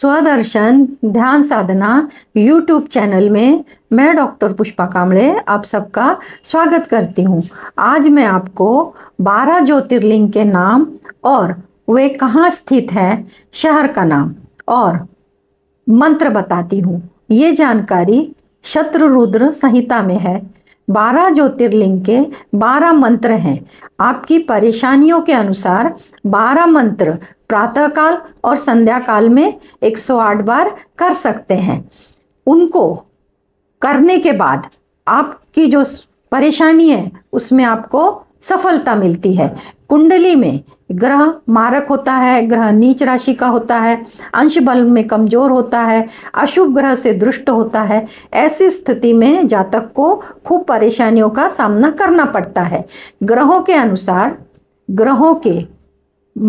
स्वदर्शन ध्यान साधना YouTube channel में मैं डॉक्टर पुष्पा कामड़े आप सबका स्वागत करती हूँ आज मैं आपको 12 ज्योतिर्लिंग के नाम और वे कहाँ स्थित है शहर का नाम और मंत्र बताती हूँ ये जानकारी शत्रुरुद्र संहिता में है बारह ज्योतिर्लिंग के बारह मंत्र हैं आपकी परेशानियों के अनुसार बारह मंत्र काल और संध्या काल में 108 बार कर सकते हैं उनको करने के बाद आपकी जो परेशानी है उसमें आपको सफलता मिलती है कुंडली में ग्रह मारक होता है ग्रह नीच राशि का होता है अंश बल में कमजोर होता है अशुभ ग्रह से दृष्ट होता है ऐसी स्थिति में जातक को खूब परेशानियों का सामना करना पड़ता है ग्रहों के अनुसार ग्रहों के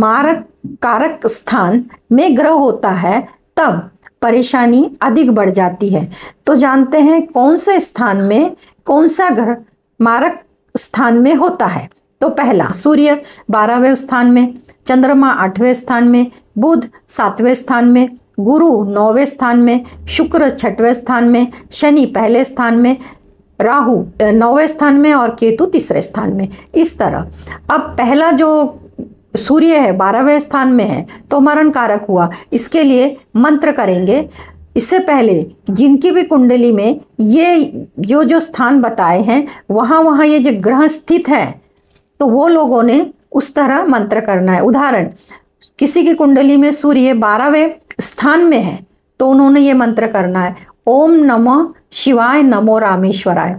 मारक कारक स्थान में ग्रह होता है तब परेशानी अधिक बढ़ जाती है तो जानते हैं कौन से स्थान में कौन सा ग्रह मारक स्थान में होता है तो पहला सूर्य बारहवें स्थान में चंद्रमा आठवें स्थान में बुध सातवें स्थान में गुरु नौवें स्थान में शुक्र छठवें स्थान में शनि पहले स्थान में राहु नौवें स्थान में और केतु तीसरे स्थान में इस तरह अब पहला जो सूर्य है बारहवें स्थान में है तो मरण कारक हुआ इसके लिए मंत्र करेंगे इससे पहले जिनकी भी कुंडली में ये जो जो स्थान बताए हैं वहाँ वहाँ ये जो ग्रह स्थित है तो वो लोगों ने उस तरह मंत्र करना है उदाहरण किसी की कुंडली में सूर्य बारहवें स्थान में है तो उन्होंने ये मंत्र करना है ओम नमो शिवाय नमो रामेश्वराय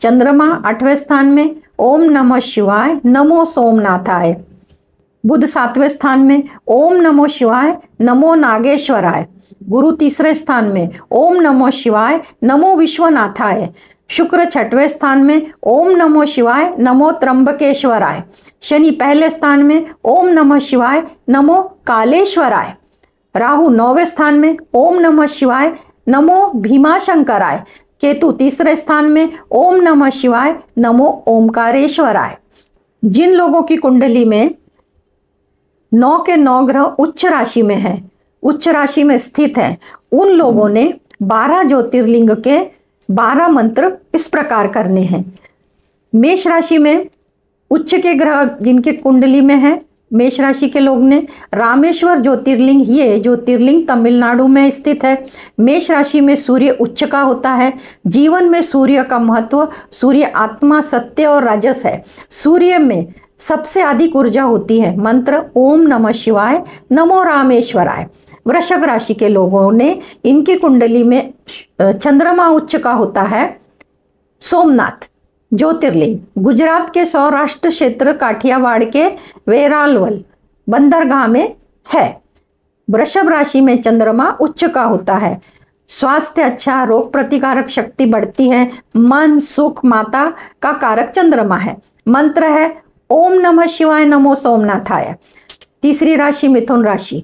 चंद्रमा आठवें स्थान में ओम नमः शिवाय नमो सोमनाथाय बुद्ध सातवें स्थान में ओम नमो शिवाय नमो नागेश्वराय गुरु तीसरे स्थान में ओम नमो शिवाय नमो विश्वनाथाय शुक्र छठवें स्थान में ओम नमो शिवाय नमो त्रंबकेश्वराय शनि पहले स्थान में ओम नमो शिवाय नमो कालेश्वराय राहु नौवें स्थान में ओम नमो शिवाय नमो भीमाशंकराय केतु तीसरे स्थान में ओम नमः शिवाय नमो ओमकारेश्वराय जिन लोगों की कुंडली में नौ के नौ ग्रह उच्च राशि में है उच्च राशि में स्थित है उन लोगों ने बारह ज्योतिर्लिंग के बारह मंत्र इस प्रकार करने हैं मेष राशि में उच्च के ग्रह जिनके कुंडली में है मेष राशि के लोग ने रामेश्वर ज्योतिर्लिंग ये ज्योतिर्लिंग तमिलनाडु में स्थित है मेष राशि में सूर्य उच्च का होता है जीवन में सूर्य का महत्व सूर्य आत्मा सत्य और राजस है सूर्य में सबसे अधिक ऊर्जा होती है मंत्र ओम नमः शिवाय नमो रामेश्वराय वृषभ राशि के लोगों ने इनकी कुंडली में चंद्रमा उच्च का होता है सोमनाथ ज्योतिर्लिंग गुजरात के सौराष्ट्र क्षेत्र काठियावाड़ के वेरालवल बंदरगाह में है वृषभ राशि में चंद्रमा उच्च का होता है स्वास्थ्य अच्छा रोग प्रतिकारक शक्ति बढ़ती है मन सुख माता का कारक चंद्रमा है मंत्र है ओम नमः शिवाय नमो सोमनाथाय तीसरी राशि मिथुन राशि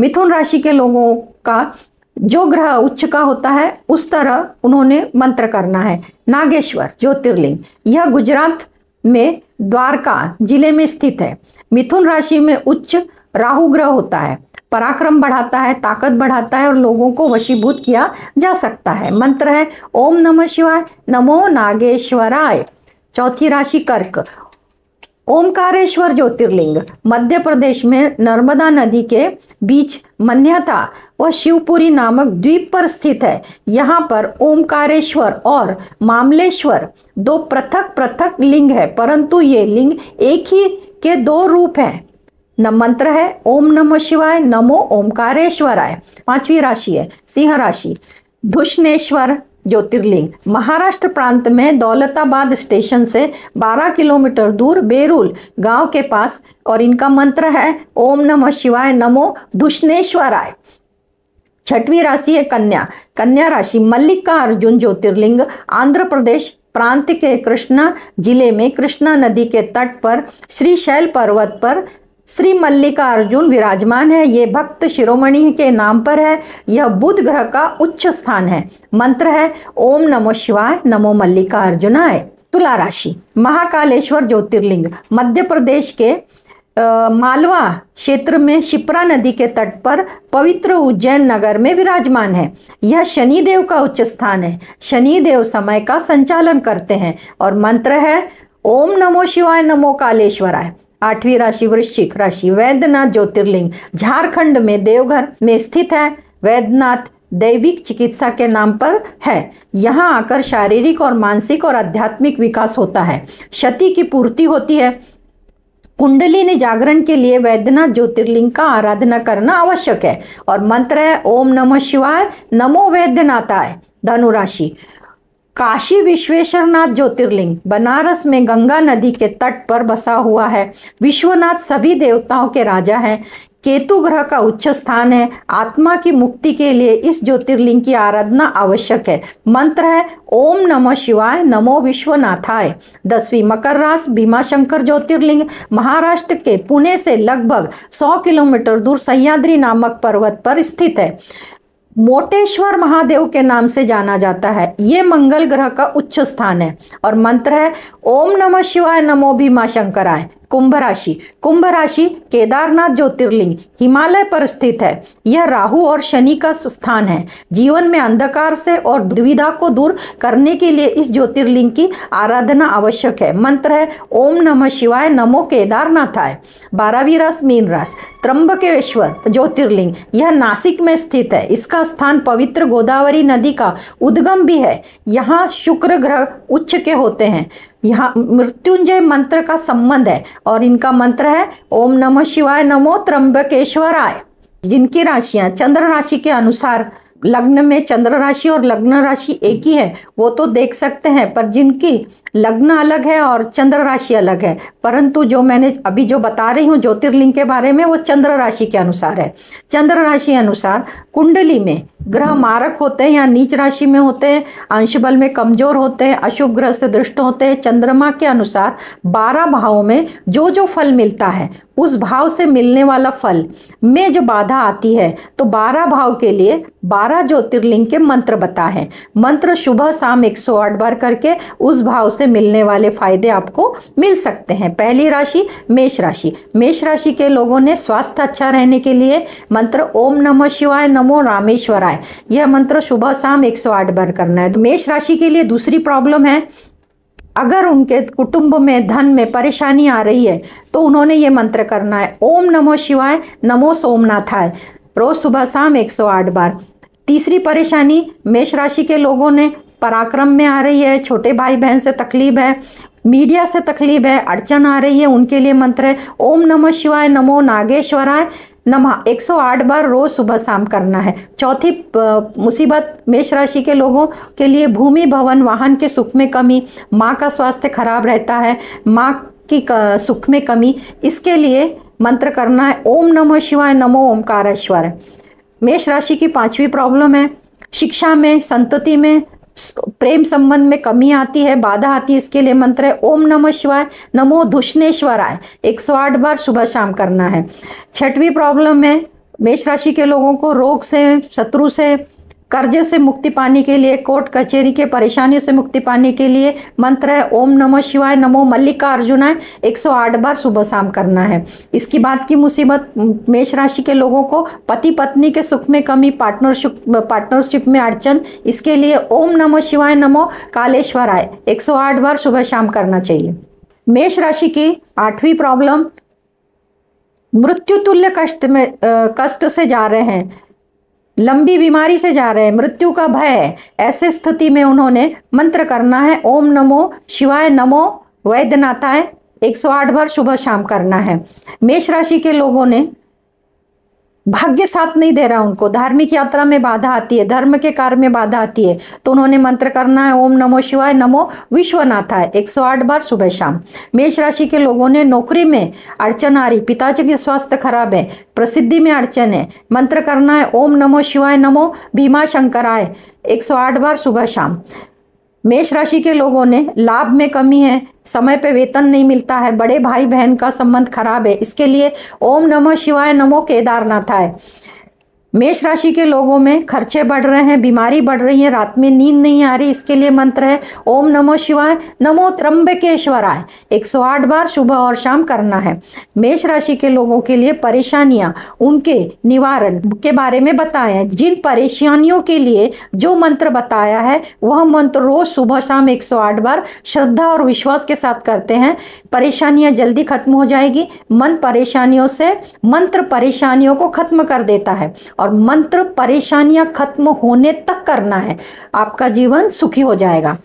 मिथुन राशि के लोगों का जो ग्रह उच्च का होता है उस तरह उन्होंने मंत्र करना है नागेश्वर ज्योतिर्लिंग यह गुजरात में द्वारका जिले में स्थित है मिथुन राशि में उच्च राहु ग्रह होता है पराक्रम बढ़ाता है ताकत बढ़ाता है और लोगों को वशीभूत किया जा सकता है मंत्र है ओम नमः शिवाय नमो नागेश्वराय चौथी राशि कर्क ओमकारेश्वर ज्योतिर्लिंग मध्य प्रदेश में नर्मदा नदी के बीच मन्याता व शिवपुरी नामक द्वीप पर स्थित है यहाँ पर ओमकारेश्वर और मामलेश्वर दो पृथक पृथक लिंग है परंतु ये लिंग एक ही के दो रूप हैं न मंत्र है ओम नमः शिवाय नमो ओमकारेश्वराय पांचवी राशि है सिंह राशि धुष्णेश्वर ज्योतिर्लिंग महाराष्ट्र प्रांत में दौलताबाद स्टेशन से 12 किलोमीटर दूर बेरुल गांव के पास और इनका मंत्र है ओम नमः शिवाय नमो दुष्णेश्वराय छठवीं राशि है कन्या कन्या राशि मल्लिका अर्जुन ज्योतिर्लिंग आंध्र प्रदेश प्रांत के कृष्णा जिले में कृष्णा नदी के तट पर श्री शैल पर्वत पर श्री मल्लिकार्जुन विराजमान है ये भक्त शिरोमणि के नाम पर है यह बुध ग्रह का उच्च स्थान है मंत्र है ओम नमो शिवाय नमो मल्लिकार्जुनाय तुला राशि महाकालेश्वर ज्योतिर्लिंग मध्य प्रदेश के आ, मालवा क्षेत्र में शिप्रा नदी के तट पर पवित्र उज्जैन नगर में विराजमान है यह शनि देव का उच्च स्थान है शनि देव समय का संचालन करते हैं और मंत्र है ओम नमो शिवाय नमो कालेश्वराय आठवीं राशि वृश्चिक राशि वैद्यनाथ ज्योतिर्लिंग झारखंड में देवघर में स्थित है वैद्यनाथ दैविक चिकित्सा के नाम पर है यहाँ आकर शारीरिक और मानसिक और आध्यात्मिक विकास होता है क्षति की पूर्ति होती है कुंडली ने जागरण के लिए वैद्यनाथ ज्योतिर्लिंग का आराधना करना आवश्यक है और मंत्र है ओम नमः शिवाय नमो वैद्यनाथाय धनु राशि काशी विश्वेश्वरनाथ ज्योतिर्लिंग बनारस में गंगा नदी के तट पर बसा हुआ है विश्वनाथ सभी देवताओं के राजा हैं केतु ग्रह का उच्च स्थान है आत्मा की मुक्ति के लिए इस ज्योतिर्लिंग की आराधना आवश्यक है मंत्र है ओम नमः शिवाय नमो विश्वनाथाय दसवीं मकर रास भीमाशंकर ज्योतिर्लिंग महाराष्ट्र के पुणे से लगभग 100 किलोमीटर दूर सह्याद्री नामक पर्वत पर स्थित है मोटेश्वर महादेव के नाम से जाना जाता है ये मंगल ग्रह का उच्च स्थान है और मंत्र है ओम नमः शिवाय नमो माँ शंकराय कुंभ राशि कुंभ राशि केदारनाथ ज्योतिर्लिंग हिमालय पर स्थित है यह राहु और शनि का स्थान है जीवन में अंधकार से और दुविधा को दूर करने के लिए इस ज्योतिर्लिंग की आराधना आवश्यक है मंत्र है ओम नमः शिवाय नमो केदारनाथाय बारहवीं रास मीन रास त्रंबकेश्वर ज्योतिर्लिंग यह नासिक में स्थित है इसका स्थान पवित्र गोदावरी नदी का उद्गम भी है यहाँ शुक्र ग्रह उच्च के होते हैं यहाँ मृत्युंजय मंत्र का संबंध है और इनका मंत्र है ओम नमः शिवाय नमो आय जिनकी राशियाँ चंद्र राशि के अनुसार लग्न में चंद्र राशि और लग्न राशि एक ही है वो तो देख सकते हैं पर जिनकी लग्न अलग है और चंद्र राशि अलग है परंतु जो मैंने अभी जो बता रही हूँ ज्योतिर्लिंग के बारे में वो चंद्र राशि के अनुसार है चंद्र राशि अनुसार कुंडली में ग्रह मारक होते हैं या नीच राशि में होते हैं अंशबल में कमजोर होते हैं अशुभ ग्रह से दृष्ट होते हैं चंद्रमा के अनुसार बारह भावों में जो जो फल मिलता है उस भाव से मिलने वाला फल में जो बाधा आती है तो बारह भाव के लिए बारह ज्योतिर्लिंग के मंत्र बता है मंत्र सुबह शाम एक सौ आठ बार करके उस भाव से मिलने वाले फायदे आपको मिल सकते हैं पहली राशि मेष राशि मेष राशि के लोगों ने स्वास्थ्य अच्छा रहने के लिए मंत्र ओम नमः शिवाय नमो रामेश्वराय है यह मंत्र सुबह शाम 108 बार करना है तो मेष राशि के लिए दूसरी प्रॉब्लम है अगर उनके कुटुंब में धन में परेशानी आ रही है तो उन्होंने ये मंत्र करना है ओम नमो शिवाय नमो सोमनाथाय रोज सुबह शाम 108 बार तीसरी परेशानी मेष राशि के लोगों ने पराक्रम में आ रही है छोटे भाई बहन से तकलीफ है मीडिया से तकलीफ है अड़चन आ रही है उनके लिए मंत्र है ओम नमः शिवाय नमो नागेश्वराय नमः 108 बार रोज सुबह शाम करना है चौथी मुसीबत मेष राशि के लोगों के लिए भूमि भवन वाहन के सुख में कमी माँ का स्वास्थ्य खराब रहता है माँ की सुख में कमी इसके लिए मंत्र करना है ओम नमः शिवाय नमो ओमकारेश्वर मेष राशि की पांचवी प्रॉब्लम है शिक्षा में संतति में प्रेम संबंध में कमी आती है बाधा आती है इसके लिए मंत्र है ओम नमः शिवाय नमो धुष्णेश्वराय आठ बार सुबह शाम करना है छठवीं प्रॉब्लम है मेष राशि के लोगों को रोग से शत्रु से कर्जे से मुक्ति पाने के लिए कोर्ट कचहरी के परेशानियों से मुक्ति पाने के लिए मंत्र है ओम नमः शिवाय नमो मल्लिकार्जुनाय 108 बार सुबह शाम करना है इसके बाद की मुसीबत मेष राशि के लोगों को पति पत्नी के सुख में कमी पार्टनरशिप पार्टनरशिप में अड़चन इसके लिए ओम नमो शिवाय नमो कालेश्वराय एक बार सुबह शाम करना चाहिए मेष राशि की आठवीं प्रॉब्लम मृत्यु तुल्य कष्ट में कष्ट से जा रहे हैं लंबी बीमारी से जा रहे हैं मृत्यु का भय ऐसे स्थिति में उन्होंने मंत्र करना है ओम नमो शिवाय नमो वैद्यनाथाय 108 बार सुबह शाम करना है मेष राशि के लोगों ने भाग्य साथ नहीं दे रहा उनको धार्मिक यात्रा में बाधा आती है धर्म के कार्य में बाधा आती है तो उन्होंने मंत्र करना है ओम नमो शिवाय नमो विश्वनाथ है एक सौ आठ बार सुबह शाम मेष राशि के लोगों ने नौकरी में अड़चन आ रही पिताजी के स्वास्थ्य खराब है प्रसिद्धि में अड़चन है मंत्र करना है ओम नमो शिवाय नमो भीमा शंकराय एक सौ आठ बार सुबह शाम मेष राशि के लोगों ने लाभ में कमी है समय पे वेतन नहीं मिलता है बड़े भाई बहन का संबंध खराब है इसके लिए ओम नमः शिवाय नमो केदारनाथ आए मेष राशि के लोगों में खर्चे बढ़ रहे हैं बीमारी बढ़ रही है रात में नींद नहीं आ रही इसके लिए मंत्र है ओम नमो शिवाय नमो त्रम्बकेश्वराय 108 बार सुबह और शाम करना है मेष राशि के लोगों के लिए परेशानियां उनके निवारण के बारे में हैं जिन परेशानियों के लिए जो मंत्र बताया है वह मंत्र रोज सुबह शाम एक बार श्रद्धा और विश्वास के साथ करते हैं परेशानियां जल्दी खत्म हो जाएगी मन परेशानियों से मंत्र परेशानियों को खत्म कर देता है और मंत्र परेशानियां खत्म होने तक करना है आपका जीवन सुखी हो जाएगा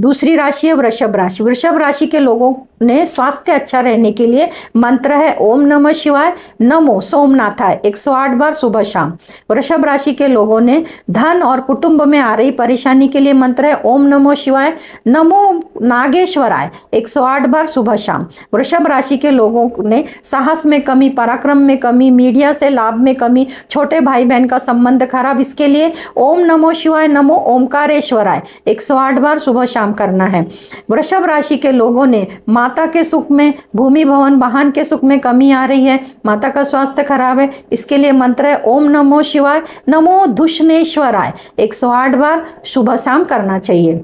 दूसरी राशि है वृषभ राशि वृषभ राशि के लोगों ने स्वास्थ्य अच्छा रहने के लिए मंत्र है ओम नमः शिवाय नमो सोमनाथाय 108 बार सुबह शाम वृषभ राशि के लोगों ने धन और कुटुंब में आ रही परेशानी के लिए मंत्र है ओम नमो शिवाय नमो नागेश्वराय 108 बार सुबह शाम वृषभ राशि के लोगों ने साहस में कमी पराक्रम में कमी मीडिया से लाभ में कमी छोटे भाई बहन का संबंध खराब इसके लिए ओम नमो शिवाय नमो ओमकारेश्वराय एक बार सुबह शाम काम करना है वृषभ राशि के लोगों ने माता के सुख में भूमि भवन वाहन के सुख में कमी आ रही है माता का स्वास्थ्य खराब है इसके लिए मंत्र है ओम नमो शिवाय नमो सौ 108 बार सुबह शाम करना चाहिए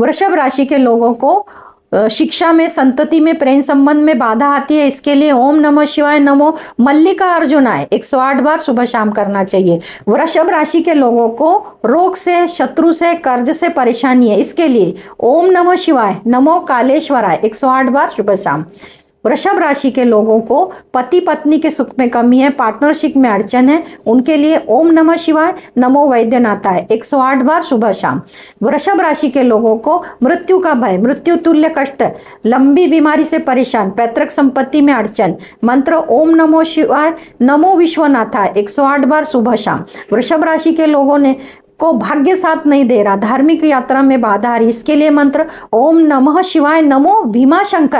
वृषभ राशि के लोगों को शिक्षा में संतति में प्रेम संबंध में बाधा आती है इसके लिए ओम नमः शिवाय नमो मल्लिका अर्जुन एक सौ आठ बार सुबह शाम करना चाहिए वृषभ राशि के लोगों को रोग से शत्रु से कर्ज से परेशानी है इसके लिए ओम नमः शिवाय नमो कालेश्वराय आठ बार सुबह शाम वृषभ राशि के लोगों को पति पत्नी के सुख में कमी है पार्टनरशिप में अड़चन है उनके लिए ओम नमः शिवाय नमो सौ 108 बार सुबह शाम वृषभ राशि के लोगों को मृत्यु का भय मृत्यु तुल्य कष्ट लंबी बीमारी से परेशान पैतृक संपत्ति में अड़चन मंत्र ओम नमो शिवाय नमो विश्वनाथाय 108 बार सुबह शाम वृषभ राशि के लोगों ने को भाग्य साथ नहीं दे रहा धार्मिक यात्रा में बाधा आ रही इसके लिए मंत्र ओम नमः शिवाय नमो भीमा शंकर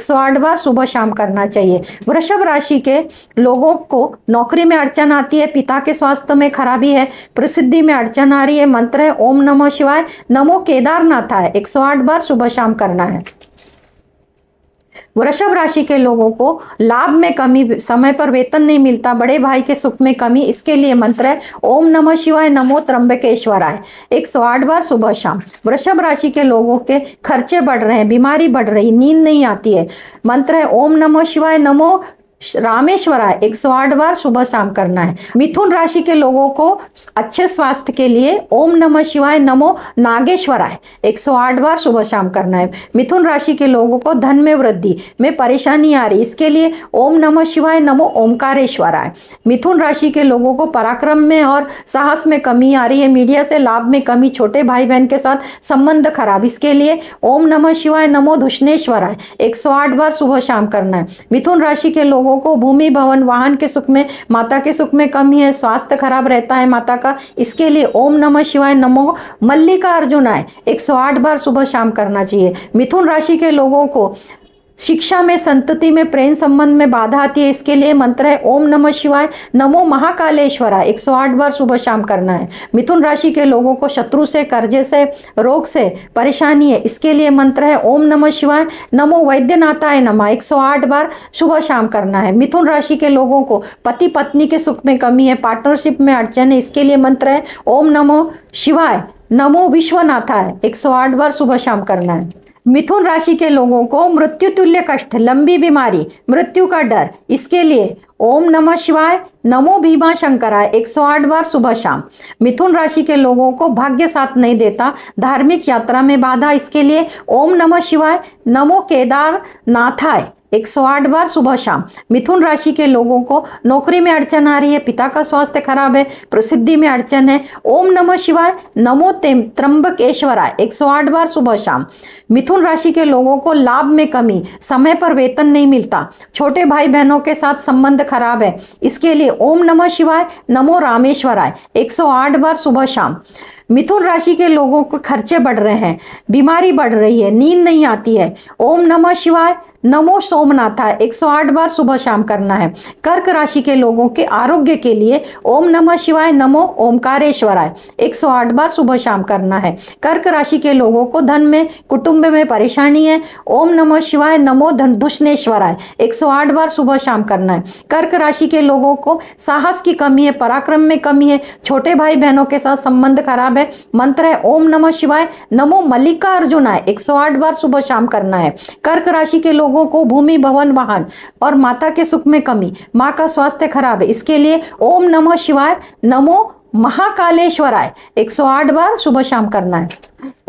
सौ आठ बार सुबह शाम करना चाहिए वृषभ राशि के लोगों को नौकरी में अड़चन आती है पिता के स्वास्थ्य में खराबी है प्रसिद्धि में अड़चन आ रही है मंत्र है ओम नमः शिवाय नमो केदारनाथ आय एक बार सुबह शाम करना है वृषभ राशि के लोगों को लाभ में कमी समय पर वेतन नहीं मिलता बड़े भाई के सुख में कमी इसके लिए मंत्र है ओम नमः शिवाय नमो त्रंबकेश्वराय एक सौ आठ बार सुबह शाम वृषभ राशि के लोगों के खर्चे बढ़ रहे हैं बीमारी बढ़ रही नींद नहीं आती है मंत्र है ओम नमो शिवाय नमो रामेश्वरा एक सौ आठ बार सुबह शाम करना है मिथुन राशि के लोगों को अच्छे स्वास्थ्य के लिए ओम नमः शिवाय नमो नागेश्वराय एक सौ आठ बार सुबह शाम करना है मिथुन राशि के लोगों को धन में वृद्धि में परेशानी आ रही इसके लिए ओम नमः शिवाय नमो ओमकारेश्वराय मिथुन राशि के लोगों को पराक्रम में और साहस में कमी आ रही है मीडिया से लाभ में कमी छोटे भाई बहन के साथ संबंध खराब इसके लिए ओम नमः शिवाय नमो धुष्णेश्वराय एक सौ आठ बार सुबह शाम करना है मिथुन राशि के लोगों लोगों को भूमि भवन वाहन के सुख में माता के सुख में ही है स्वास्थ्य खराब रहता है माता का इसके लिए ओम नमः शिवाय नमो मल्लिका अर्जुन अर्जुनाय एक बार सुबह शाम करना चाहिए मिथुन राशि के लोगों को शिक्षा में संतति में प्रेम संबंध में बाधा आती है इसके लिए मंत्र है ओम नमः शिवाय नमो महाकालेश्वरा 108 बार सुबह शाम करना है मिथुन राशि के लोगों को शत्रु से कर्जे से रोग से परेशानी है इसके लिए मंत्र है ओम नमः शिवाय नमो वैद्यनाथाय नमः 108 बार सुबह शाम करना है मिथुन राशि के लोगों को पति पत्नी के सुख में कमी है पार्टनरशिप में अड़चन है इसके लिए मंत्र है ओम नमो शिवाय नमो विश्वनाथा है 108 बार सुबह शाम करना है मिथुन राशि के लोगों को मृत्यु तुल्य कष्ट लंबी बीमारी मृत्यु का डर इसके लिए ओम नमः शिवाय नमो भीमा शंकराय 108 बार सुबह शाम मिथुन राशि के लोगों को भाग्य साथ नहीं देता धार्मिक यात्रा में बाधा इसके लिए ओम नमः शिवाय नमो केदार नाथाय 108 बार सुबह शाम मिथुन राशि के लोगों को नौकरी में अड़चन आ रही है पिता का स्वास्थ्य खराब है प्रसिद्धि में अड़चन है ओम नमः शिवाय नमो तेम सौ 108 बार सुबह शाम मिथुन राशि के लोगों को लाभ में कमी समय पर वेतन नहीं मिलता छोटे भाई बहनों के साथ संबंध खराब है इसके लिए ओम नमः शिवाय नमो रामेश्वराय आठ बार सुबह शाम मिथुन राशि के लोगों के खर्चे बढ़ रहे हैं बीमारी बढ़ रही है नींद नहीं आती है ओम नमः शिवाय नमो सोमनाथा 108 बार सुबह शाम करना है कर्क राशि के लोगों के आरोग्य के लिए ओम नमः शिवाय नमो ओमकारेश्वराय 108 बार सुबह शाम करना है कर्क राशि के लोगों को धन में कुटुंब में परेशानी है ओम नमः शिवाय नमो धन दुष्णेश्वराय एक बार सुबह शाम करना है कर्क राशि के लोगों को साहस की कमी है पराक्रम में कमी है छोटे भाई बहनों के साथ संबंध खराब है है मंत्र है ओम नमः शिवाय नमो मल्लिका मल्लिकार्जुनाय 108 बार सुबह शाम करना है कर्क राशि के लोगों को भूमि भवन वाहन और माता के सुख में कमी माँ का स्वास्थ्य खराब है इसके लिए ओम नम शिवाय नमो महाकालेश्वराय 108 बार सुबह शाम करना है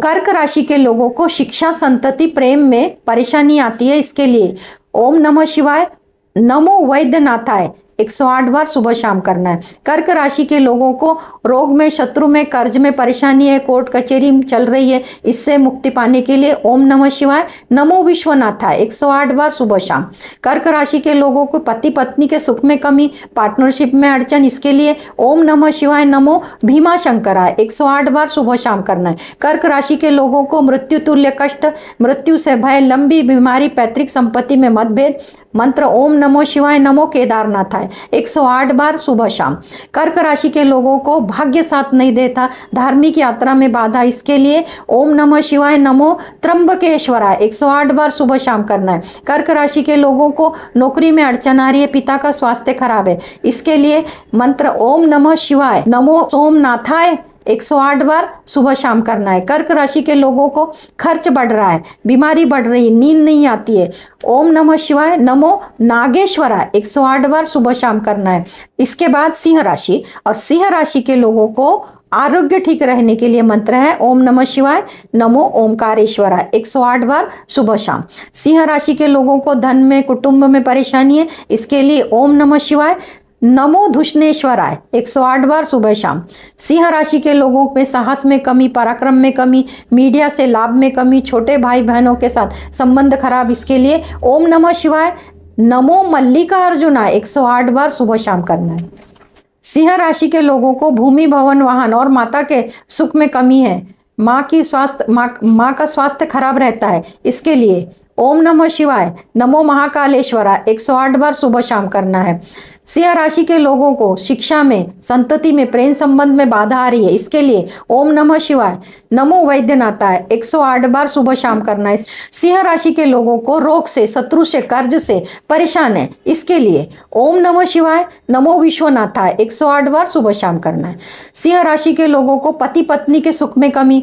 कर्क राशि के लोगों को शिक्षा संतति प्रेम में परेशानी आती है इसके लिए ओम नमः शिवाय नमो वैद्यनाथाय 108 बार सुबह शाम करना है कर्क राशि के लोगों को रोग में शत्रु में कर्ज में परेशानी है कोर्ट कचहरी चल रही है इससे मुक्ति पाने के लिए ओम नमः शिवाय नमो विश्वनाथा 108 बार सुबह शाम कर्क राशि के लोगों को पति पत्नी के सुख में कमी पार्टनरशिप में अड़चन इसके लिए ओम नम शिवाय नमो भीमा शंकरा आठ बार सुबह शाम करना है कर्क राशि के लोगों को मृत्यु तुल्य कष्ट मृत्यु से भय लंबी बीमारी पैतृक संपत्ति में मतभेद मंत्र ओम नमो शिवाय नमो केदारनाथ है एक सौ आठ बार सुबह शाम कर्क राशि के लोगों को भाग्य साथ नहीं देता धार्मिक यात्रा में बाधा इसके लिए ओम नमः शिवाय नमो त्रंबकेश्वराय एक सौ आठ बार सुबह शाम करना है कर्क राशि के लोगों को नौकरी में अड़चन आ रही है पिता का स्वास्थ्य खराब है इसके लिए मंत्र ओम नमः शिवाय नमो सोमनाथाय 108 बार सुबह शाम करना है कर्क राशि के लोगों को खर्च बढ़ रहा है बीमारी बढ़ रही है नींद नहीं आती है ओम नमः शिवाय नमो नागेश्वरा 108 बार सुबह शाम करना है इसके बाद सिंह राशि और सिंह राशि के लोगों को आरोग्य ठीक रहने के लिए मंत्र है ओम नमः शिवाय नमो ओमकारेश्वरा 108 बार सुबह शाम सिंह राशि के लोगों को धन में कुटुंब में परेशानी है इसके लिए ओम नमः शिवाय नमो सौ आठ बार सुबह शाम सिंह राशि के लोगों में साहस में कमी पराक्रम में कमी मीडिया से लाभ में कमी छोटे भाई बहनों के साथ संबंध खराब इसके लिए ओम नमः शिवाय नमो मल्लिका अर्जुन सौ आठ बार सुबह शाम करना है सिंह राशि के लोगों को भूमि भवन वाहन और माता के सुख में कमी है माँ की स्वास्थ्य माँ माँ का स्वास्थ्य खराब रहता है इसके लिए ओम नमः शिवाय नमो महाकालेश्वरा 108 बार सुबह शाम करना है सिंह राशि के लोगों को शिक्षा में संतति में प्रेम संबंध में बाधा आ रही है इसके लिए ओम नमः शिवाय नमो वैद्यनाथाय 108 बार सुबह शाम करना है सिंह राशि के लोगों को रोग से शत्रु से कर्ज से परेशान है इसके लिए ओम नमः शिवाय नमो विश्वनाथाय 108 बार सुबह शाम करना है सिंह राशि के लोगों को पति पत्नी के सुख में कमी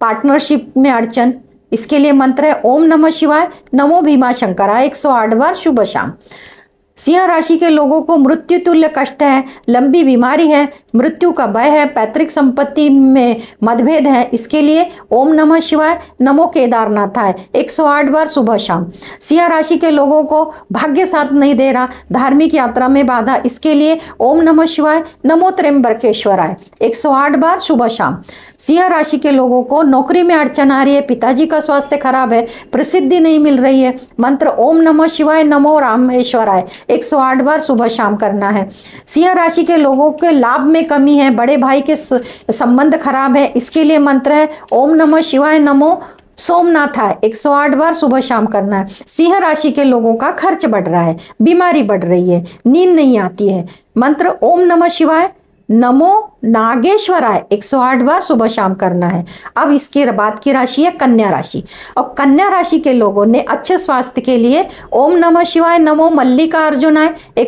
पार्टनरशिप में अड़चन इसके लिए मंत्र है ओम नमः शिवाय नमो भीमा शंकराय एक सौ आठ बार शुभ शाम सिंह राशि के लोगों को मृत्यु तुल्य कष्ट है लंबी बीमारी है मृत्यु का भय है पैतृक संपत्ति में मतभेद है इसके लिए ओम नमः शिवाय नमो केदारनाथ है 108 बार सुबह शाम सिंह राशि के लोगों को भाग्य साथ नहीं दे रहा धार्मिक यात्रा में बाधा इसके लिए ओम नमः शिवाय नमो आय एक बार सुबह शाम सिंह राशि के लोगों को नौकरी में अड़चन आ रही है पिताजी का स्वास्थ्य खराब है प्रसिद्धि नहीं मिल रही है मंत्र ओम नमः शिवाय नमो रामेश्वराय 108 बार सुबह शाम करना है सिंह राशि के लोगों के लाभ में कमी है बड़े भाई के संबंध खराब है इसके लिए मंत्र है ओम नमः शिवाय नमो सोमनाथ है 108 बार सुबह शाम करना है सिंह राशि के लोगों का खर्च बढ़ रहा है बीमारी बढ़ रही है नींद नहीं आती है मंत्र ओम नमः शिवाय नमो सौ 108 बार सुबह शाम करना है अब इसकी बात की राशि है कन्या राशि और कन्या राशि के लोगों ने अच्छे स्वास्थ्य के लिए ओम नमः शिवाय नमो मल्लिका अर्जुन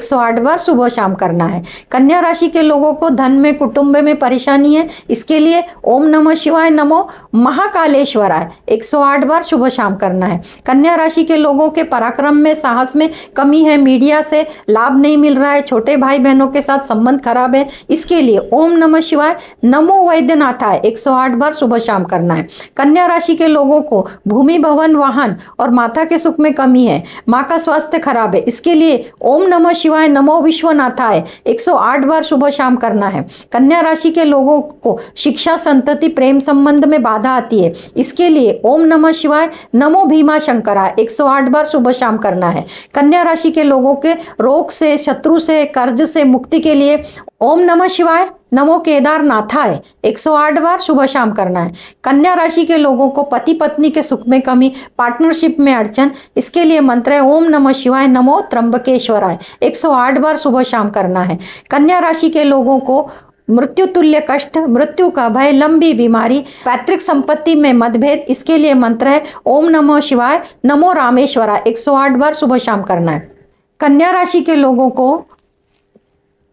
सौ आठ बार सुबह शाम करना है कन्या राशि के लोगों को धन में कुटुंब में परेशानी है इसके लिए ओम नम शिवाय नमो महाकालेश्वर आए एक बार सुबह शाम करना है कन्या राशि के लोगों के पराक्रम में साहस में कमी है मीडिया से लाभ नहीं मिल रहा है छोटे भाई बहनों के साथ संबंध खराब है इसके लिए ओम नमः शिवाय नमो वैद्यनाथ वैद्यनाथाय 108 बार सुबह शाम करना है कन्या राशि के लोगों को भूमि भवन वाहन और माता के सुख में कमी है माँ का स्वास्थ्य खराब है इसके लिए ओम नमः शिवाय नमो विश्वनाथ विश्वनाथाय 108 बार सुबह शाम करना है कन्या राशि के लोगों को शिक्षा संतति प्रेम संबंध में बाधा आती है इसके लिए ओम नम शिवाय नमो भीमा शंकराय 108 बार सुबह शाम करना है कन्या राशि के लोगों के रोग से शत्रु से कर्ज से मुक्ति के लिए ओम नमः शिवाय नमो एक सौ आठ बार सुबह शाम करना है कन्या राशि के लोगों को पति पत्नी के सुख में कमी पार्टनरशिप में अड़चन इसके लिए मंत्र है ओम नमः शिवाय नमो त्रंबकेश्वराय आठ बार सुबह शाम करना है कन्या राशि के लोगों को मृत्यु तुल्य कष्ट मृत्यु का भय लंबी बीमारी पैतृक संपत्ति में मतभेद इसके लिए मंत्र है ओम नमो शिवाय नमो रामेश्वरा आठ बार सुबह शाम करना है कन्या राशि के लोगों को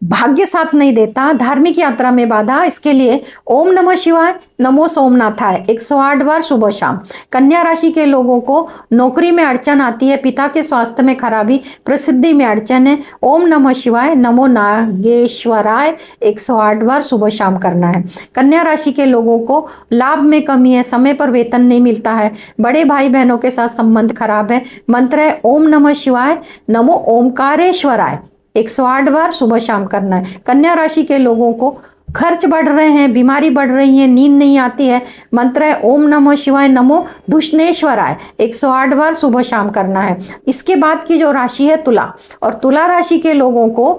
भाग्य साथ नहीं देता धार्मिक यात्रा में बाधा इसके लिए ओम नमः शिवाय नमो सोमनाथाय 108 बार सुबह शाम कन्या राशि के लोगों को नौकरी में अड़चन आती है पिता के स्वास्थ्य में खराबी प्रसिद्धि में अड़चन है ओम नमः शिवाय नमो नागेश्वराय 108 बार सुबह शाम करना है कन्या राशि के लोगों को लाभ में कमी है समय पर वेतन नहीं मिलता है बड़े भाई बहनों के साथ संबंध खराब है मंत्र है ओम नम शिवाय नमो ओमकारेश्वराय 108 बार सुबह शाम करना है कन्या राशि के लोगों को खर्च बढ़ रहे हैं बीमारी बढ़ रही है नींद नहीं आती है मंत्र है ओम नमो शिवाय नमो सौ आठ बार सुबह शाम करना है इसके बाद की जो राशि है तुला और तुला राशि के लोगों को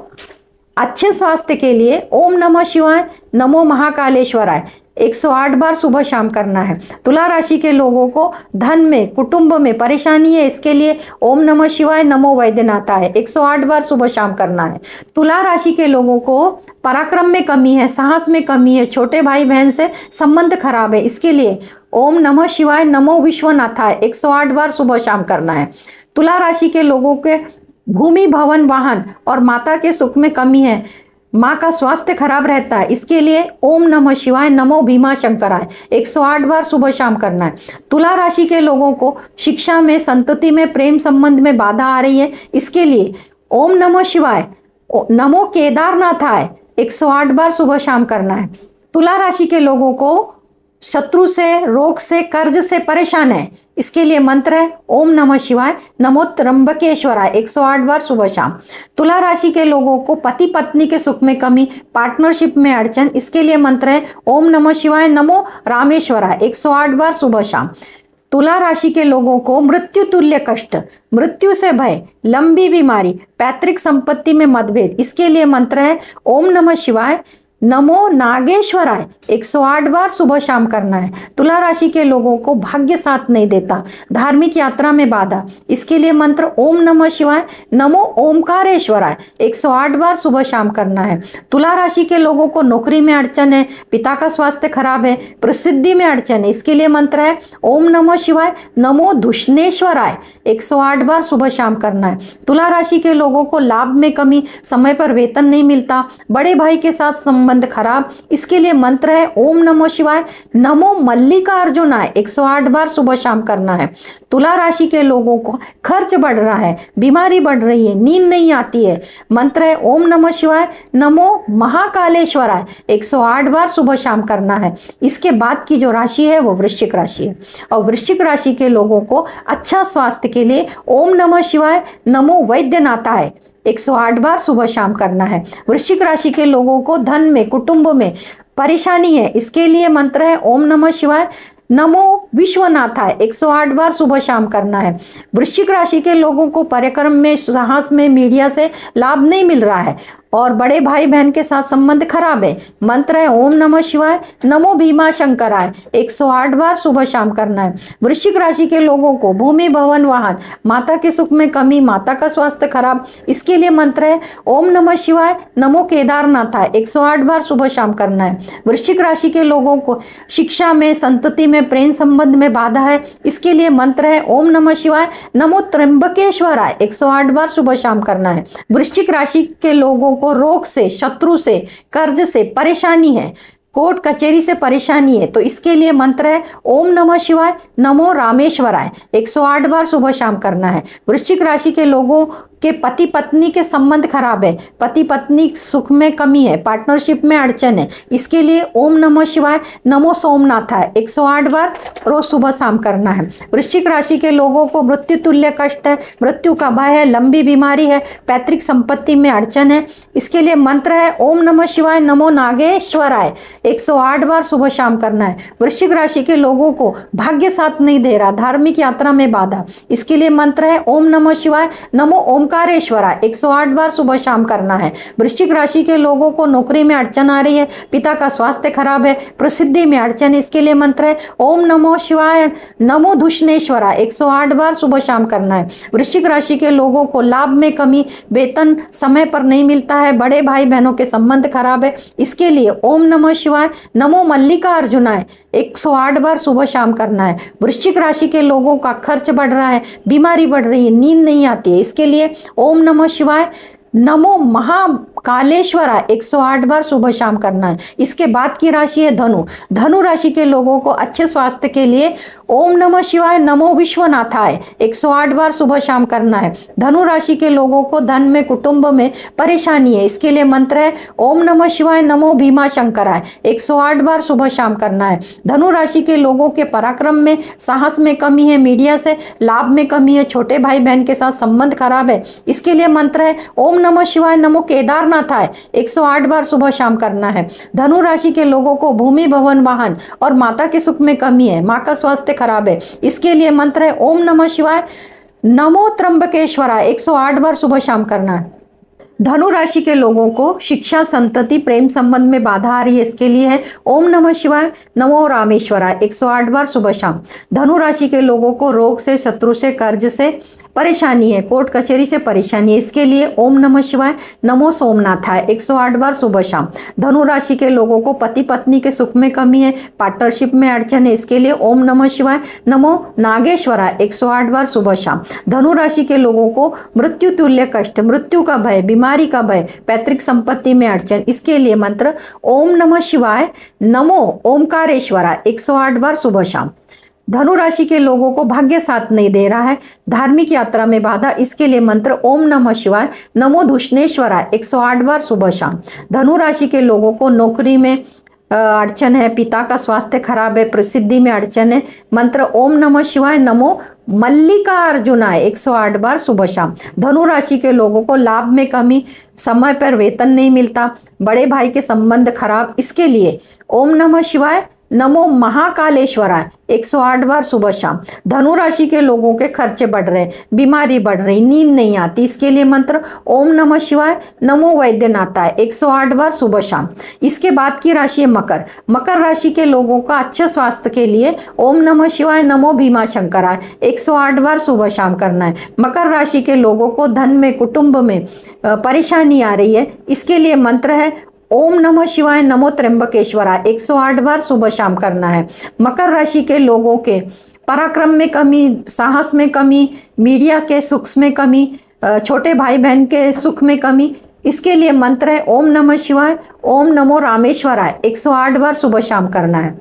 अच्छे स्वास्थ्य के लिए ओम नमः शिवाय नमो महाकालेश्वराय 108 बार सुबह शाम करना है तुला राशि के लोगों को धन में कुटुंब में परेशानी है इसके लिए ओम नमः शिवाय नमो वैद्यनाथा है 108 बार सुबह शाम करना है तुला राशि के लोगों को पराक्रम में कमी है साहस में कमी है छोटे भाई बहन से संबंध खराब है इसके लिए ओम नमः शिवाय नमो विश्वनाथा है एक बार सुबह शाम करना है तुला राशि के लोगों के भूमि भवन वाहन और माता के सुख में कमी है माँ का स्वास्थ्य खराब रहता है इसके लिए ओम नमः शिवाय नमो भीमा शंकराय 108 बार सुबह शाम करना है तुला राशि के लोगों को शिक्षा में संतति में प्रेम संबंध में बाधा आ रही है इसके लिए ओम नमः शिवाय नमो केदारनाथ सौ 108 बार सुबह शाम करना है तुला राशि के लोगों को शत्रु से रोग से कर्ज से परेशान है इसके लिए मंत्र है ओम नमः शिवाय नमो सौ 108 बार सुबह शाम तुला राशि के लोगों को पति पत्नी के सुख में कमी पार्टनरशिप में अड़चन इसके लिए मंत्र है ओम नमः शिवाय नमो रामेश्वराय 108 बार सुबह शाम तुला राशि के लोगों को मृत्यु तुल्य कष्ट मृत्यु से भय लंबी बीमारी पैतृक संपत्ति में मतभेद इसके लिए मंत्र है ओम नमः शिवाय नमो नागेश्वराय 108 बार सुबह शाम करना है तुला राशि के लोगों को भाग्य साथ नहीं देता धार्मिक यात्रा में बाधा इसके लिए मंत्र ओम नमः शिवाय नमो ओमकारेश्वराय 108 बार सुबह शाम करना है तुला राशि के लोगों को नौकरी में अड़चन है पिता का स्वास्थ्य खराब है प्रसिद्धि में अड़चन है इसके लिए मंत्र है ओम नमो शिवाय नमो धुष्णेश्वराय आठ बार सुबह शाम करना है तुला राशि के लोगों को लाभ में कमी समय पर वेतन नहीं मिलता बड़े भाई के साथ संबंध खराब इसके लिए मंत्र है ओम नमो शिवाय नमो मल्लिकार्जुनाय एक बार सुबह शाम करना है तुला राशि के लोगों को खर्च बढ़ रहा है बीमारी बढ़ रही है नींद नहीं आती है मंत्र है ओम नमः शिवाय नमो महाकालेश्वराय 108 बार सुबह शाम करना है इसके बाद की जो राशि है वो वृश्चिक राशि है और वृश्चिक राशि के लोगों को अच्छा स्वास्थ्य के लिए ओम नमः शिवाय नमो है 108 बार सुबह शाम करना है वृश्चिक राशि के लोगों को धन में कुटुंब में परेशानी है इसके लिए मंत्र है ओम नमः शिवाय नमो सौ 108 बार सुबह शाम करना है वृश्चिक राशि के लोगों को पर्यक्रम में साहस में मीडिया से लाभ नहीं मिल रहा है और बड़े भाई बहन के साथ संबंध खराब है मंत्र है ओम नमः शिवाय नमो भीमा सौ आठ बार सुबह शाम करना है वृश्चिक राशि के लोगों को भूमि भवन वाहन माता के सुख में कमी माता का स्वास्थ्य खराब इसके लिए मंत्र है ओम नमः शिवाय नमो केदारनाथ सौ आठ बार सुबह शाम करना है वृश्चिक राशि के लोगों को शिक्षा में संतति में प्रेम संबंध में बाधा है इसके लिए मंत्र है ओम नम शिवाय नमो आय एक बार सुबह शाम करना है वृश्चिक राशि के लोगों को रोग से शत्रु से कर्ज से परेशानी है कोर्ट कचेरी से परेशानी है तो इसके लिए मंत्र है ओम नमः शिवाय नमो रामेश्वराय 108 बार सुबह शाम करना है वृश्चिक राशि के लोगों कि पति पत्नी के संबंध खराब है पति पत्नी सुख में कमी है पार्टनरशिप में अड़चन है इसके लिए ओम नमः शिवाय नमो सोमनाथ सौ 108 बार रोज सुबह शाम करना है वृश्चिक राशि के लोगों को मृत्यु तुल्य कष्ट है मृत्यु का भय है लंबी बीमारी है पैतृक संपत्ति में अड़चन है इसके लिए मंत्र है ओम नमो शिवाय नमो नागेश्वर आय बार सुबह शाम करना है वृश्चिक राशि के लोगों को भाग्य साथ नहीं दे रहा धार्मिक यात्रा में बाधा इसके लिए मंत्र है ओम नमो शिवाय नमो ओम ओंकारेश्वरा एक सौ आठ बार सुबह शाम करना है वृश्चिक राशि के लोगों को नौकरी में अड़चन आ रही है पिता का स्वास्थ्य खराब है प्रसिद्धि में अड़चन इसके लिए मंत्र है ओम नमो शिवाय नमो धुष्णेश्वरा एक सौ आठ बार सुबह शाम करना है वृश्चिक राशि के लोगों को लाभ में कमी वेतन समय पर नहीं मिलता है बड़े भाई बहनों के संबंध खराब है इसके लिए ओम नमो शिवाय नमो मल्लिका अर्जुनाय एक सौ आठ बार सुबह शाम करना है वृश्चिक राशि के लोगों का खर्च बढ़ रहा है बीमारी बढ़ रही है नींद नहीं आती है इसके लिए ओम नमः शिवाय नमो महाकालेश्वरा 108 बार सुबह शाम करना है इसके बाद की राशि है धनु धनु राशि के लोगों को अच्छे स्वास्थ्य के लिए ओम नमः शिवाय नमो विश्वनाथाय 108 बार सुबह शाम करना है धनु राशि के लोगों को धन में कुटुंब में परेशानी है इसके लिए मंत्र है ओम नमः शिवाय नमो भीमा शंकराय 108 बार सुबह शाम करना है धनु राशि के लोगों के पराक्रम में साहस में कमी है मीडिया से लाभ में कमी है छोटे भाई बहन के साथ संबंध खराब है इसके लिए मंत्र है ओम नम शिवाय नमो केदारनाथाय एक बार सुबह शाम करना है धनु राशि के लोगों को भूमि भवन वाहन और माता के सुख में कमी है माँ का स्वास्थ्य खराब है इसके लिए मंत्र है ओम नमः शिवाय नमो त्रंबकेश्वरा 108 बार सुबह शाम करना है धनु राशि के लोगों को शिक्षा संतति प्रेम संबंध में बाधा आ रही है इसके लिए है ओम नमः शिवाय नमो रामेश्वराय 108 बार सुबह शाम धनु राशि के लोगों को रोग से शत्रु से कर्ज से परेशानी है कोर्ट कचहरी से परेशानी है इसके लिए ओम नमः शिवाय नमो सोमनाथाय 108 बार सुबह शाम धनु राशि के लोगों को पति पत्नी के सुख में कमी है पार्टनरशिप में अड़चन है इसके लिए ओम नमः शिवाय नमो नागेश्वराय 108 बार सुबह शाम धनु राशि के लोगों को मृत्यु तुल्य कष्ट मृत्यु का भय बीमार बीमारी कब है पैतृक संपत्ति में अड़चन इसके लिए मंत्र ओम नमः शिवाय नमो ओमकारेश्वरा 108 बार सुबह शाम धनु राशि के लोगों को भाग्य साथ नहीं दे रहा है धार्मिक यात्रा में बाधा इसके लिए मंत्र ओम नमः शिवाय नमो धुष्णेश्वराय 108 बार सुबह शाम धनु राशि के लोगों को नौकरी में अड़चन है पिता का स्वास्थ्य खराब है प्रसिद्धि में अड़चन है मंत्र ओम नमः शिवाय नमो मल्लिका अर्जुन सौ आठ बार सुबह शाम धनु राशि के लोगों को लाभ में कमी समय पर वेतन नहीं मिलता बड़े भाई के संबंध खराब इसके लिए ओम नमः शिवाय नमो महाकालेश्वराय 108 बार सुबह शाम धनु राशि के लोगों के खर्चे बढ़ रहे बीमारी बढ़ रही नींद नहीं आती इसके लिए मंत्र ओम नमः शिवाय नमो वैद्यनाथाय 108 बार सुबह शाम इसके बाद की राशि है मकर मकर राशि के लोगों का अच्छे स्वास्थ्य के लिए ओम नमः शिवाय नमो भीमा शंकराय आठ बार सुबह शाम करना है मकर राशि के लोगों को धन में कुटुंब में परेशानी आ रही है इसके लिए मंत्र है ओम नमः शिवाय नमो त्र्यंबकेश्वरा 108 बार सुबह शाम करना है मकर राशि के लोगों के पराक्रम में कमी साहस में कमी मीडिया के सुख में कमी छोटे भाई बहन के सुख में कमी इसके लिए मंत्र है ओम नमः शिवाय ओम नमो रामेश्वराय 108 बार सुबह शाम करना है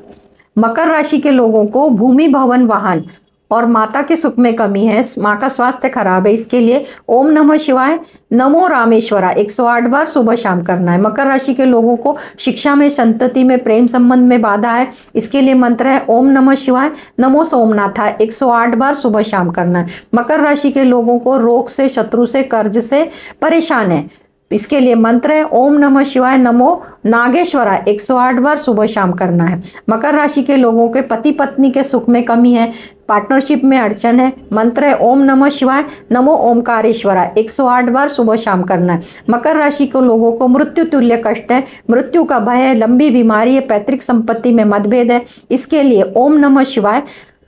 मकर राशि के लोगों को भूमि भवन वाहन और माता के सुख में कमी है माँ का स्वास्थ्य खराब है इसके लिए ओम नमः शिवाय नमो रामेश्वरा 108 बार सुबह शाम करना है मकर राशि के लोगों को शिक्षा में संतति में प्रेम संबंध में बाधा है इसके लिए मंत्र है ओम नमः शिवाय नमो सोमनाथा 108 बार सुबह शाम करना है मकर राशि के लोगों को रोग से शत्रु से कर्ज से परेशान है इसके लिए मंत्र है ओम नमः शिवाय नमो नागेश्वरा 108 बार सुबह शाम करना है मकर राशि के लोगों के पति पत्नी के सुख में कमी है पार्टनरशिप में अड़चन है मंत्र है ओम नमः शिवाय नमो ओमकारेश्वरा 108 बार सुबह शाम करना है मकर राशि के लोगों को मृत्यु तुल्य कष्ट है मृत्यु का भय है लंबी बीमारी है पैतृक संपत्ति में मतभेद है इसके लिए ओम नमः शिवाय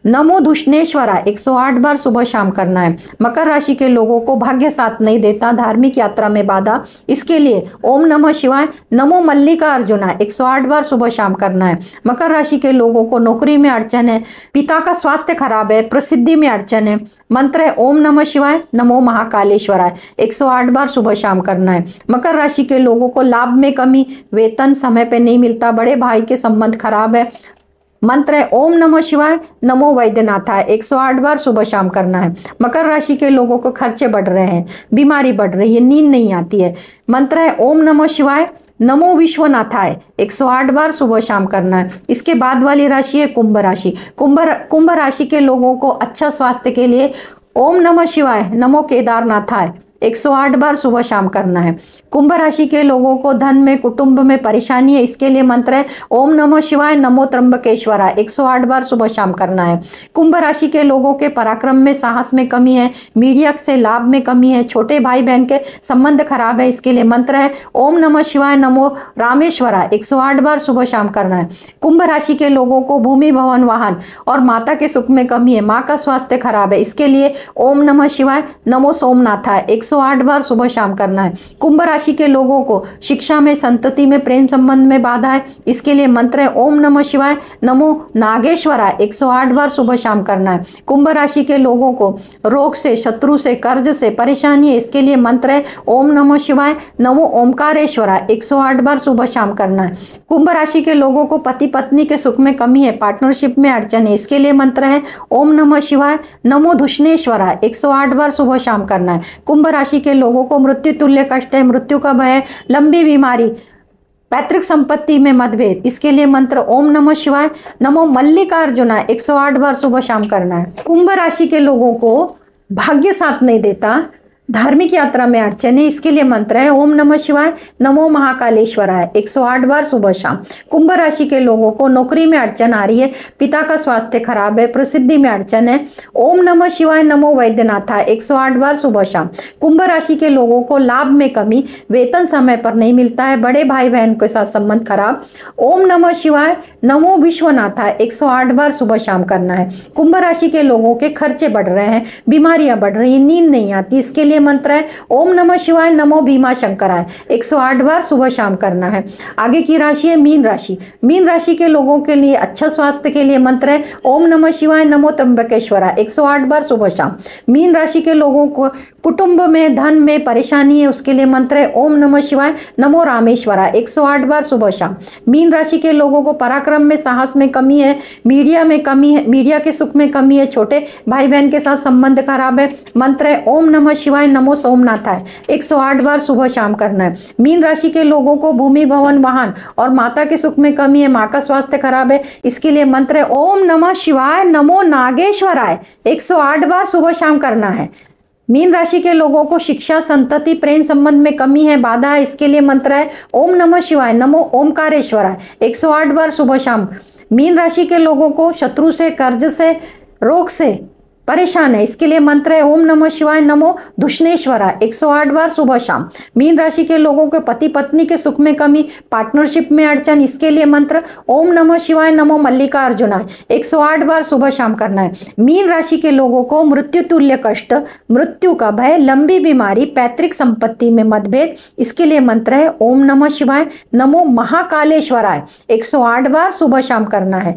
नमो दुष्णेश्वरा 108 बार सुबह शाम करना है मकर राशि के लोगों को भाग्य साथ नहीं देता धार्मिक यात्रा में बाधा इसके लिए ओम नमः शिवाय नमो मल्लिका अर्जुना 108 बार सुबह शाम करना है मकर राशि के लोगों को नौकरी में अड़चन है पिता का स्वास्थ्य खराब है प्रसिद्धि में अड़चन है मंत्र है ओम नमः शिवाय नमो महाकालेश्वराय 108 बार सुबह शाम करना है मकर राशि के लोगों को लाभ में कमी वेतन समय पर नहीं मिलता बड़े भाई के संबंध खराब है मंत्र है ओम नमो शिवाय नमो है एक सौ आठ बार सुबह शाम करना है मकर राशि के लोगों को खर्चे बढ़ रहे हैं बीमारी बढ़ रही है नींद नहीं आती है मंत्र है ओम नमो शिवाय नमो विश्वनाथाय 108 बार सुबह शाम करना है इसके बाद वाली राशि है कुंभ राशि कुंभ कुंभ राशि के लोगों को अच्छा स्वास्थ्य के लिए ओम नमः शिवाय नमो केदारनाथाय 108 बार सुबह शाम करना है कुंभ राशि के लोगों को धन में कुटुंब में परेशानी है इसके लिए मंत्र है ओम नमो शिवाय नमो त्रंबकेश्वरा 108 बार सुबह शाम करना है कुंभ राशि के लोगों के पराक्रम में साहस में कमी है मीडिया से लाभ में कमी है छोटे भाई बहन के संबंध खराब है इसके लिए मंत्र है ओम नम शिवाय नमो रामेश्वरा एक बार सुबह शाम करना है कुंभ राशि के लोगों को भूमि भवन वाहन और माता के सुख में कमी है माँ का स्वास्थ्य खराब है इसके लिए ओम नम शिवाय नमो सोमनाथा एक 108 बार सुबह शाम करना है कुंभ राशि के लोगों को शिक्षा में संतति में प्रेम संबंध में बाधा है इसके लिए मंत्र है ओम नमः शिवाय नमो नागेश्वराय 108 बार सुबह शाम करना है कुंभ राशि के लोगों को रोग से शत्रु से कर्ज से परेशानी है इसके लिए मंत्र है ओम नमो शिवाय नमो ओंकारेश्वरा एक बार सुबह शाम करना है कुंभ राशि के लोगों को पति पत्नी के सुख में कमी है पार्टनरशिप में अड़चन है इसके लिए मंत्र है ओम नमः शिवाय नमो सौ 108 बार सुबह शाम करना है कुंभ राशि के लोगों को मृत्यु तुल्य कष्ट है मृत्यु का भय लंबी बीमारी पैतृक संपत्ति में मतभेद इसके लिए मंत्र ओम नमः शिवाय नमो मल्लिकार्जुना 108 बार सुबह शाम करना है कुंभ राशि के लोगों को भाग्य साथ नहीं देता धार्मिक यात्रा में अड़चने इसके लिए मंत्र है ओम नमः शिवाय नमो महाकालेश्वराय 108 बार सुबह शाम कुंभ राशि के लोगों को नौकरी में अड़चन आ रही है पिता का स्वास्थ्य खराब है प्रसिद्धि में अड़चन है ओम नमः शिवाय नमो वैद्यनाथा 108 बार सुबह शाम कुंभ राशि के लोगों को लाभ में कमी वेतन समय पर नहीं मिलता है बड़े भाई बहन के साथ संबंध खराब ओम नम शिवाय नमो विश्वनाथा आठ बार सुबह शाम करना है कुंभ राशि के लोगों के खर्चे बढ़ रहे हैं बीमारियां बढ़ रही है नींद नहीं आती इसके लिए मंत्र है ओम नमः शिवाय नमो भीमा शंकराय 108 बार सुबह शाम करना है आगे की राशि है मीन राशि मीन राशि के लोगों के लिए अच्छा स्वास्थ्य के लिए मंत्र है ओम नमः शिवाय नमो त्र्यंबकेश्वराय 108 बार सुबह शाम मीन राशि के लोगों को कुटुंब में धन में परेशानी है उसके लिए मंत्र है ओम नमः शिवाय नमो रामेश्वरा 108 बार सुबह शाम मीन राशि के लोगों को पराक्रम में साहस में कमी है मीडिया में कमी है मीडिया के सुख में कमी है छोटे भाई बहन के साथ संबंध खराब है मंत्र है ओम नमः शिवाय नमो सोमनाथाय 108 बार सुबह शाम करना है मीन राशि के लोगों को भूमि भवन वाहन और माता के सुख में कमी है माँ का स्वास्थ्य खराब है इसके लिए मंत्र है ओम नम शिवाय नमो नागेश्वराय 108 बार सुबह शाम करना है मीन राशि के लोगों को शिक्षा संतति प्रेम संबंध में कमी है बाधा है इसके लिए मंत्र है ओम नमः शिवाय नमो ओमकारेश्वराय 108 बार सुबह शाम मीन राशि के लोगों को शत्रु से कर्ज से रोग से परेशान है इसके लिए मंत्र है ओम नमः शिवाय नमो दुष्णेश्वरा 108 बार सुबह शाम मीन राशि के लोगों के पति पत्नी के सुख में कमी पार्टनरशिप में अड़चन इसके लिए मंत्र ओम नमः शिवाय नमो मल्लिका अर्जुना एक बार सुबह शाम करना है मीन राशि के लोगों को मृत्यु तुल्य कष्ट मृत्यु का भय लंबी बीमारी पैतृक संपत्ति में मतभेद इसके लिए मंत्र है ओम नमो शिवाय नमो महाकालेश्वराय 108 बार सुबह शाम करना है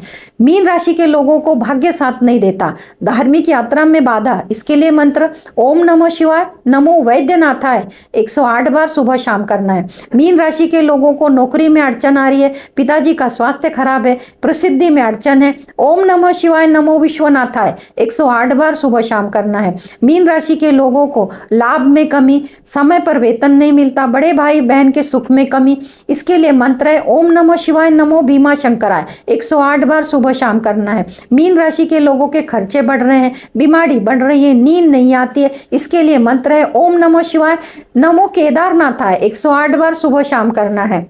मीन राशि के लोगों को भाग्य साथ नहीं देता धार्मिक या यात्रा में बाधा इसके लिए मंत्र ओम नमः शिवाय नमो वैद्यनाथाय 108 बार सुबह शाम करना है मीन राशि के लोगों को नौकरी में अड़चन आ रही है पिताजी का स्वास्थ्य खराब है प्रसिद्धि में अड़चन है ओम नमः शिवाय नमो विश्वनाथाय 108 बार सुबह शाम करना है मीन राशि के लोगों को लाभ में कमी समय पर वेतन नहीं मिलता बड़े भाई बहन के सुख में कमी इसके लिए मंत्र है ओम नम शिवाय नमो भीमा शंकराय एक बार सुबह शाम करना है मीन राशि के लोगों के खर्चे बढ़ रहे हैं बीमारी बढ़ रही है नींद नहीं आती है इसके लिए मंत्र है ओम नमो शिवाय नमो केदारनाथ है आठ बार सुबह शाम करना है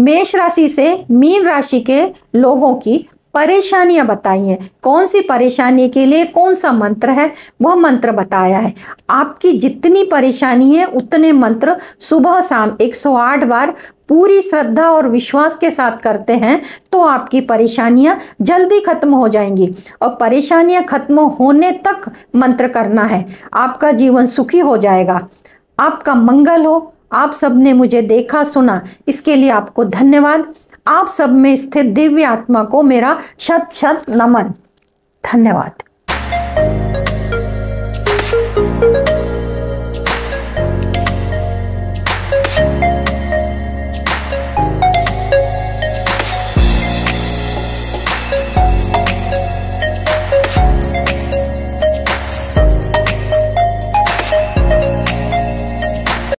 मेष राशि से मीन राशि के लोगों की परेशानियां बताई हैं कौन सी परेशानी के लिए कौन सा मंत्र है वह मंत्र बताया है आपकी जितनी परेशानी है उतने मंत्र सुबह शाम 108 बार पूरी श्रद्धा और विश्वास के साथ करते हैं तो आपकी परेशानियां जल्दी खत्म हो जाएंगी और परेशानियां खत्म होने तक मंत्र करना है आपका जीवन सुखी हो जाएगा आपका मंगल हो आप सबने मुझे देखा सुना इसके लिए आपको धन्यवाद आप सब में स्थित दिव्य आत्मा को मेरा शत शत नमन धन्यवाद